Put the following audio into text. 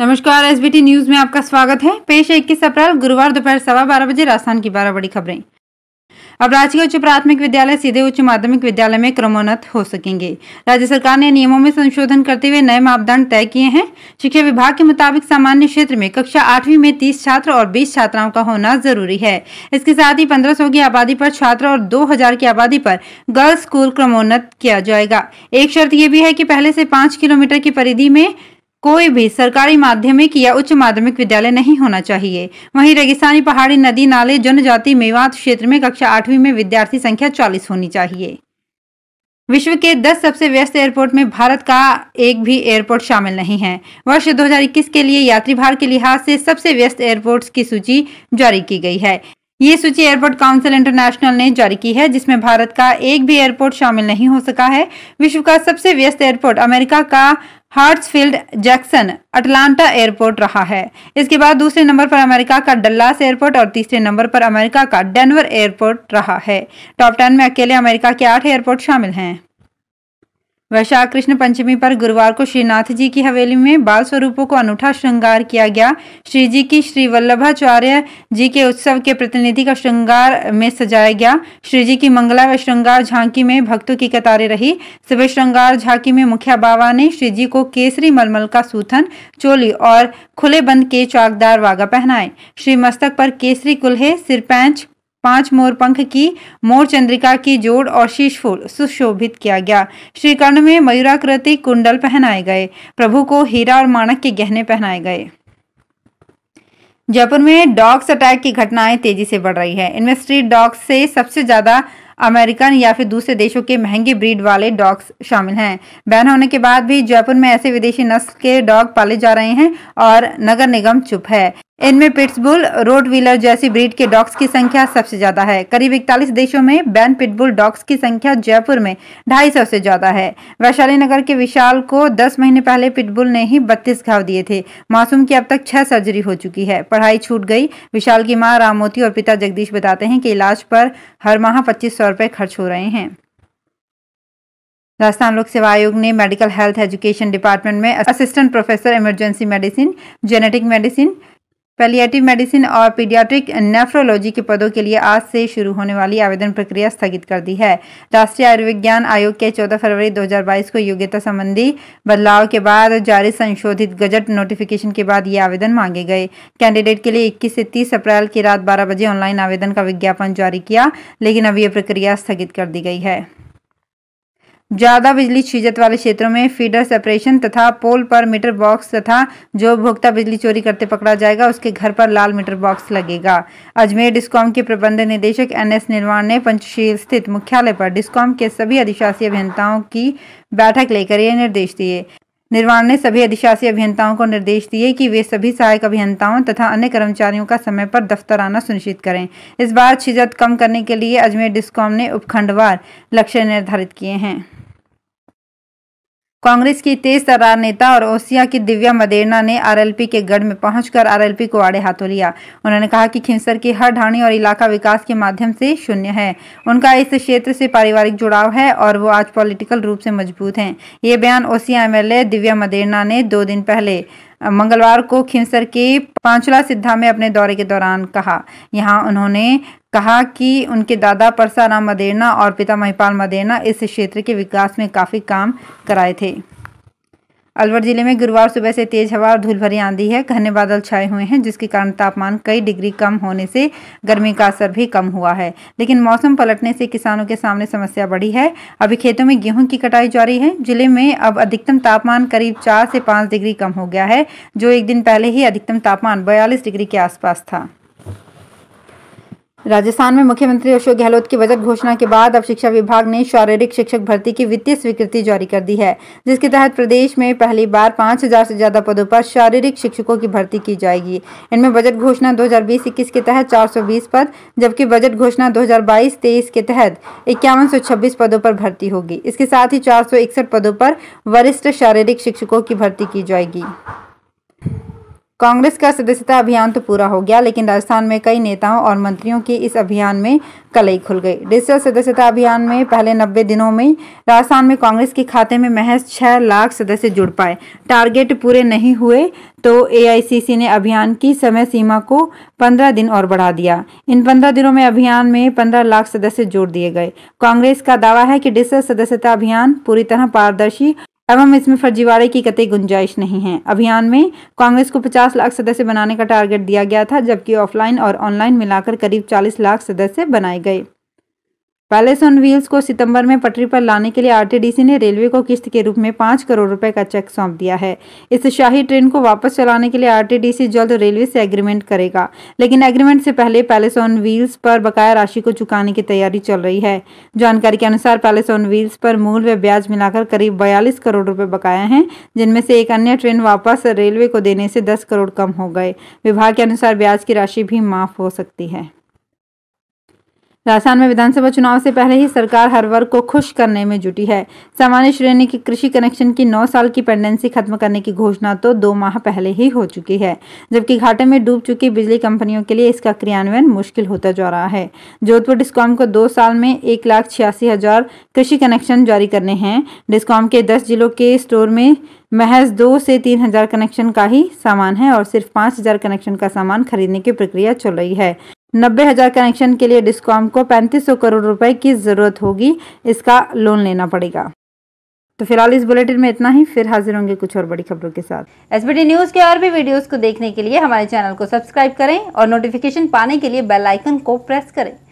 नमस्कार S news में आपका स्वागत है पेश है इक्कीस अप्रैल गुरुवार दोपहर सवा बारह बजे राजस्थान की बारह बड़ी खबरें अब राज्य के उच्च प्राथमिक विद्यालय सीधे उच्च माध्यमिक विद्यालय में क्रमोन्नत हो सकेंगे राज्य सरकार ने नियमों में संशोधन करते हुए नए मापदंड तय किए हैं शिक्षा विभाग के मुताबिक सामान्य क्षेत्र में कक्षा आठवीं में तीस छात्र और बीस छात्राओं का होना जरूरी है इसके साथ ही पंद्रह सौ की आबादी पर छात्र और दो हजार की आबादी पर गर्ल्स स्कूल क्रमोन्नत किया जाएगा एक शर्त यह भी है की पहले से पांच किलोमीटर की परिधि में कोई भी सरकारी माध्यमिक या उच्च माध्यमिक विद्यालय नहीं होना चाहिए वहीं रेगिस्तानी पहाड़ी नदी नाले जनजाति मेवात क्षेत्र में कक्षा आठवीं में विद्यार्थी संख्या चालीस होनी चाहिए विश्व के 10 सबसे व्यस्त एयरपोर्ट में भारत का एक भी एयरपोर्ट शामिल नहीं है वर्ष 2021 के लिए यात्री भार के लिहाज से सबसे व्यस्त एयरपोर्ट्स की सूची जारी की गई है ये सूची एयरपोर्ट काउंसिल इंटरनेशनल ने जारी की है जिसमें भारत का एक भी एयरपोर्ट शामिल नहीं हो सका है विश्व का सबसे व्यस्त एयरपोर्ट अमेरिका का हार्ट्सफील्ड जैक्सन अटलांटा एयरपोर्ट रहा है इसके बाद दूसरे नंबर पर अमेरिका का डल्लास एयरपोर्ट और तीसरे नंबर पर अमेरिका का डेनवर एयरपोर्ट रहा है टॉप टेन में अकेले अमेरिका के आठ एयरपोर्ट शामिल हैं वैशाख कृष्ण पंचमी पर गुरुवार को श्रीनाथ जी की हवेली में बाल स्वरूपों को अनूठा श्रृंगार किया गया श्री जी की श्री वल्लभाचार्य जी के उत्सव के प्रतिनिधि का श्रृंगार में सजाया गया श्री जी की मंगला व श्रृंगार झांकी में भक्तों की कतारें रही सुबह श्रृंगार झांकी में मुखिया बाबा ने श्री जी को केसरी मलमल का सूथन चोली और खुले बंद के चौकदार वागा पहनाए श्री मस्तक पर केसरी कुल्हे सिरपैंच पांच मोर पंख की मोर चंद्रिका की जोड़ और शीश फूल सुशोभित किया गया श्रीकर्ण में मयूराकृति कुंडल पहनाए गए प्रभु को हीरा और माणक के गहने पहनाए गए जयपुर में डॉग्स अटैक की घटनाएं तेजी से बढ़ रही है इनमें स्ट्रीट डॉग्स से सबसे ज्यादा अमेरिकन या फिर दूसरे देशों के महंगे ब्रीड वाले डॉग्स शामिल हैं बैन होने के बाद भी जयपुर में ऐसे विदेशी नस्ल के डॉग पाले जा रहे हैं और नगर निगम चुप है इनमें पिट्सबुल रोड व्हीलर जैसी ब्रीड के डॉग्स की संख्या सबसे ज्यादा है करीब इकतालीस देशों में बैन पिटबुल डॉग्स की संख्या जयपुर में ढाई सौ से ज्यादा है वैशाली नगर के विशाल को दस महीने पहले पिटबुल ने ही बत्तीस घाव दिए थे मासूम की अब तक छह सर्जरी हो चुकी है पढ़ाई छूट गई विशाल की माँ रामोती और पिता जगदीश बताते हैं की इलाज पर हर माह पच्चीस सौ खर्च हो रहे हैं राजस्थान लोक सेवा आयोग ने मेडिकल हेल्थ एजुकेशन डिपार्टमेंट में assistant professor emergency medicine genetic medicine palliative medicine और पीडियाट्रिक नेफ्रोलॉजी के पदों के लिए आज से शुरू होने वाली आवेदन प्रक्रिया स्थगित कर दी है राष्ट्रीय आयुर्विज्ञान आयोग के 14 फरवरी 2022 को योग्यता संबंधी बदलाव के बाद जारी संशोधित गजट नोटिफिकेशन के बाद ये आवेदन मांगे गए कैंडिडेट के लिए इक्कीस से तीस अप्रैल की रात बारह बजे ऑनलाइन आवेदन का विज्ञापन जारी किया लेकिन अब यह प्रक्रिया स्थगित कर दी गई है ज्यादा बिजली छिजत वाले क्षेत्रों में फीडर सेपरेशन तथा पोल पर मीटर बॉक्स तथा जो उपभोक्ता बिजली चोरी करते पकड़ा जाएगा उसके घर पर लाल मीटर बॉक्स लगेगा अजमेर डिस्कॉम के प्रबंध निदेशक एन एस निर्माण ने पंचशील स्थित मुख्यालय पर डिस्कॉम के सभी अधिशासी अभियंताओं की बैठक लेकर ये निर्देश दिए निर्वाण ने सभी अधिशासी अभियंताओं को निर्देश दिए कि वे सभी सहायक अभियंताओं तथा अन्य कर्मचारियों का समय पर दफ्तर आना सुनिश्चित करें इस बार छिजत कम करने के लिए अजमेर डिस्कॉम ने उपखंडवार लक्ष्य निर्धारित किए हैं कांग्रेस की तेज तरार नेता और ओसिया की दिव्या मदेरना ने आरएलपी के गढ़ में पहुंचकर आरएलपी को आड़े हाथों लिया उन्होंने कहा कि खिंसर की हर ढाणी और इलाका विकास के माध्यम से शून्य है उनका इस क्षेत्र से पारिवारिक जुड़ाव है और वो आज पॉलिटिकल रूप से मजबूत हैं ये बयान ओसिया एमएलए दिव्या मदेरना ने दो दिन पहले मंगलवार को खिंसर के पांचला सिद्धा में अपने दौरे के दौरान कहा यहाँ उन्होंने कहा कि उनके दादा परसाराम मदेरना और पिता महिपाल मदेरना इस क्षेत्र के विकास में काफ़ी काम कराए थे अलवर जिले में गुरुवार सुबह से तेज हवा और धूल भरी आंधी है घने बादल छाए हुए हैं जिसके कारण तापमान कई डिग्री कम होने से गर्मी का असर भी कम हुआ है लेकिन मौसम पलटने से किसानों के सामने समस्या बढ़ी है अभी खेतों में गेहूं की कटाई जारी है जिले में अब अधिकतम तापमान करीब चार से पाँच डिग्री कम हो गया है जो एक दिन पहले ही अधिकतम तापमान बयालीस डिग्री के आसपास था राजस्थान में मुख्यमंत्री अशोक गहलोत की बजट घोषणा के बाद अब शिक्षा विभाग ने शारीरिक शिक्षक भर्ती की वित्तीय स्वीकृति जारी कर दी है जिसके तहत प्रदेश में पहली बार 5000 से ज्यादा पदों पर शारीरिक शिक्षकों की भर्ती की जाएगी इनमें बजट घोषणा 2020-21 के तहत 420 पद जबकि बजट घोषणा 2022-23 के तहत इक्यावन पदों पर भर्ती होगी इसके साथ ही चार पदों पर वरिष्ठ शारीरिक शिक्षकों की भर्ती की जाएगी कांग्रेस का सदस्यता अभियान तो पूरा हो गया लेकिन राजस्थान में कई नेताओं और मंत्रियों के इस अभियान में कलई खुल गई डिजिटल सदस्यता अभियान में पहले 90 दिनों में राजस्थान में कांग्रेस के खाते में महज 6 लाख सदस्य जुड़ पाए टारगेट पूरे नहीं हुए तो एआईसीसी ने अभियान की समय सीमा को 15 दिन और बढ़ा दिया इन 15 दिनों में अभियान में 15 लाख सदस्य जोड़ दिए गए कांग्रेस का दावा है कि डिजिटल सदस्यता अभियान पूरी तरह पारदर्शी एवं इसमें फर्जीवाड़े की कतई गुंजाइश नहीं है अभियान में कांग्रेस को 50 लाख सदस्य बनाने का टारगेट दिया गया था जबकि ऑफलाइन और ऑनलाइन मिलाकर करीब 40 लाख सदस्य बनाए गए पैलेस ऑन व्हील्स को सितंबर में पटरी पर लाने के लिए आरटीडीसी ने रेलवे को किस्त के रूप में पाँच करोड़ रुपए का चेक सौंप दिया है इस शाही ट्रेन को वापस चलाने के लिए आरटीडीसी जल्द रेलवे से एग्रीमेंट करेगा लेकिन एग्रीमेंट से पहले पैलेस ऑन व्हील्स पर बकाया राशि को चुकाने की तैयारी चल रही है जानकारी के अनुसार पैलेस ऑन व्हील्स पर मूल व ब्याज मिलाकर करीब बयालीस करोड़ रुपये बकाया है जिनमें से एक अन्य ट्रेन वापस रेलवे को देने से दस करोड़ कम हो गए विभाग के अनुसार ब्याज की राशि भी माफ हो सकती है राजस्थान में विधानसभा चुनाव से पहले ही सरकार हर वर्ग को खुश करने में जुटी है सामान्य श्रेणी के कृषि कनेक्शन की 9 साल की पेंडेंसी खत्म करने की घोषणा तो दो माह पहले ही हो चुकी है जबकि घाटे में डूब चुकी बिजली कंपनियों के लिए इसका क्रियान्वयन मुश्किल होता जा रहा है जोधपुर डिस्कॉम को दो साल में एक लाख छियासी हजार कृषि कनेक्शन जारी करने हैं डिस्कॉम के दस जिलों के स्टोर में महज दो से तीन हजार कनेक्शन का ही सामान है और सिर्फ पांच हजार कनेक्शन का सामान खरीदने की प्रक्रिया चल रही है नब्बे हज़ार कनेक्शन के लिए डिस्कॉम को पैंतीस सौ करोड़ रुपए की ज़रूरत होगी इसका लोन लेना पड़ेगा तो फिलहाल इस बुलेटिन में इतना ही फिर हाजिर होंगे कुछ और बड़ी खबरों के साथ एस न्यूज़ के और भी वीडियोज को देखने के लिए हमारे चैनल को सब्सक्राइब करें और नोटिफिकेशन पाने के लिए बेलाइकन को प्रेस करें